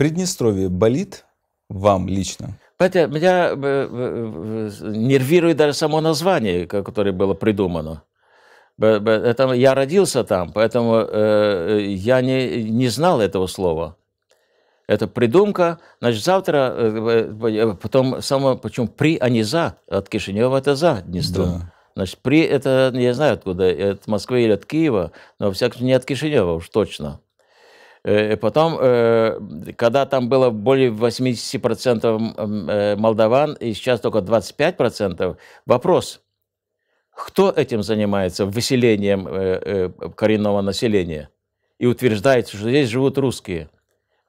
Приднестровье болит вам лично? Поэтому меня э, э, э, нервирует даже само название, которое было придумано. я родился там, поэтому я не, не знал этого слова. Это придумка. Значит, завтра, потом само, почему при, а не за, от Кишинева это за Днестру. Да. Значит, при это, я знаю откуда, от Москвы или от Киева, но, во всяком случае, не от Кишинева уж точно. Э, потом, э, когда там было более 80% э, молдаван, и сейчас только 25%, вопрос, кто этим занимается, выселением коренного населения? И утверждается, что здесь живут русские –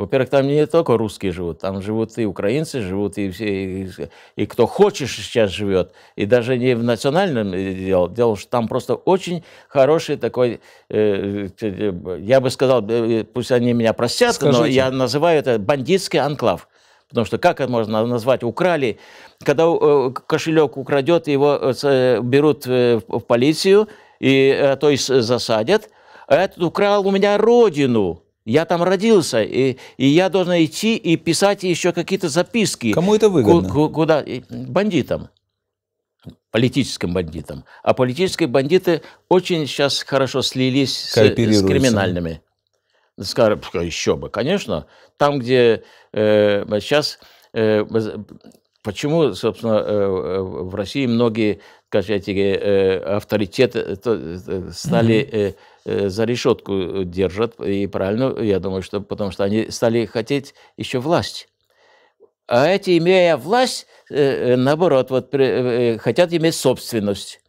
во-первых, там не только русские живут, там живут и украинцы, живут и все, и, и кто хочешь сейчас живет, и даже не в национальном э, дело, дело, что там просто очень хороший такой, э, э, э я бы сказал, пусть они меня простят, Скажите. но я называю это бандитский анклав. Потому что как это можно назвать? Украли. Когда кошелек украдет, его берут в полицию, и, а то есть засадят. А этот украл у меня родину. Я там родился, и, и я должен идти и писать еще какие-то записки. Кому это выгодно? Куда? Бандитам политическим бандитам. А политические бандиты очень сейчас хорошо слились с, с криминальными. Скажем, еще бы, конечно. Там, где э, сейчас э, Почему, собственно, э, э, в России многие, скажите, э, авторитеты стали за решетку держат, и правильно, я думаю, что потому что они стали хотеть еще власть. А эти, имея власть, наоборот, вот, хотят иметь собственность.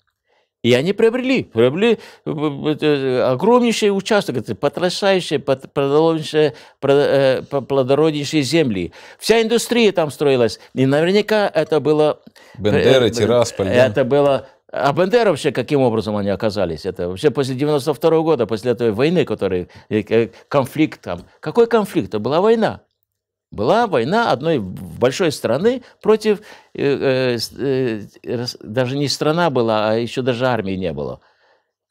И они приобрели, приобрели э, э, огромнейший участок, потрясающие, э, плодороднейшие земли. Вся индустрия там строилась. И наверняка это было... Бендеры, Тирасполь. Это да? было а Бендеры вообще каким образом они оказались? Это вообще после 92 -го года, после этой войны, который конфликт там. Какой конфликт? Это была война. Была война одной большой страны против, э, э, э даже не страна была, а еще даже армии не было.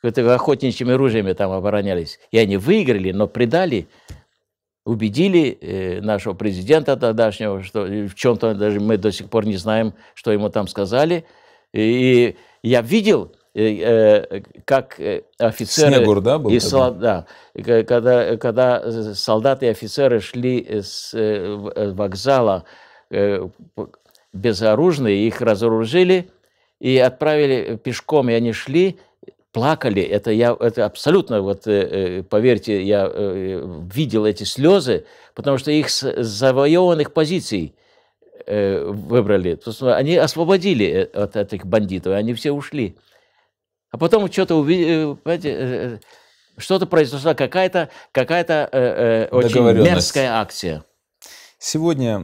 Какими-то охотничьими ружьями там оборонялись. И они выиграли, но предали, убедили э, нашего президента тогдашнего, что в чем-то даже мы до сих пор не знаем, что ему там сказали. И, и я видел, э, э, как офицеры Снегур, да, был и солд... да, когда, когда солдаты и офицеры шли с вокзала Э, безоружные, их разоружили и отправили пешком, и они шли, плакали. Это я, это абсолютно, вот э, э, поверьте, я видел эти слезы, потому что их с завоеванных позиций выбрали. Ну, они освободили от этих бандитов, они все ушли. А потом что-то увидели, что-то произошло, какая-то какая, -то, э, э, очень мерзкая акция. Сегодня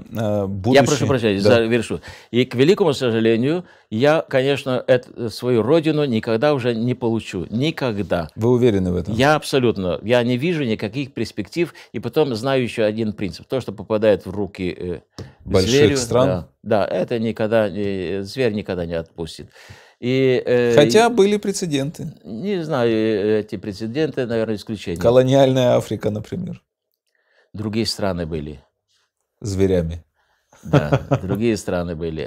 будущий... Э, я прошу прощения, да. завершу. И, к великому сожалению, я, конечно, эту, свою родину никогда уже не получу. Никогда. Вы уверены в этом? Я абсолютно. Я не вижу никаких перспектив. И потом знаю еще один принцип. То, что попадает в руки э, Больших зверю, стран? Да, да, это никогда... Не, зверь никогда не отпустит. И, э, Хотя были прецеденты. Не знаю, э, эти прецеденты, наверное, исключения. Колониальная Африка, например. Другие страны были зверями. Да, другие страны были.